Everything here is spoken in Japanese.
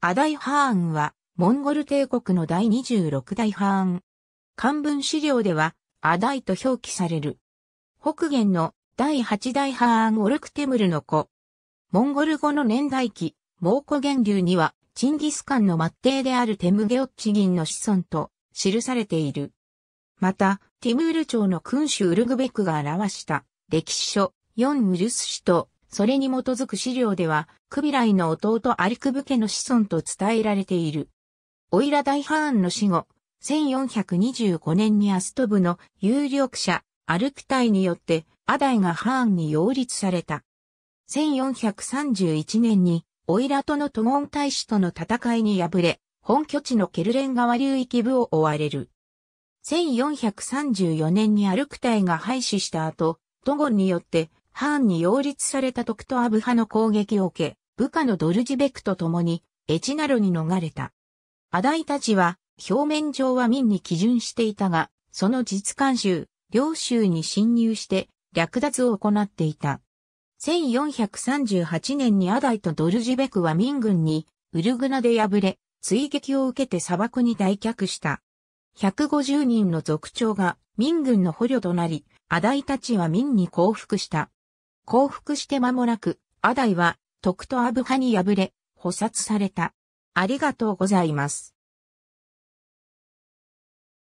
アダイ・ハーンは、モンゴル帝国の第26代ハーン。漢文資料では、アダイと表記される。北元の第8代ハーン・オルクテムルの子。モンゴル語の年代記、蒙古源流には、チンギスカンの末帝であるテムゲオッチギンの子孫と記されている。また、ティムール朝の君主ウルグベクが表した歴史書、ン・ウルス氏とそれに基づく資料では、クビライの弟アリクブ家の子孫と伝えられている。オイラ大ハーンの死後、1425年にアストブの有力者、アルクタイによって、アダイがハーンに擁立された。1431年に、オイラとのトゴン大使との戦いに敗れ、本拠地のケルレン川流域部を追われる。1434年にアルクタイが廃止した後、トゴンによってハーンに擁立されたトクトアブ派の攻撃を受け、部下のドルジベクと共にエチナロに逃れた。アダイたちは表面上は民に基準していたが、その実感衆、領州に侵入して略奪を行っていた。1438年にアダイとドルジベクは民軍にウルグナで敗れ、追撃を受けて砂漠に退却した。150人の族長が民軍の捕虜となり、アダイたちは民に降伏した。降伏して間もなく、アダイは、徳とアブハに敗れ、捕殺された。ありがとうございます。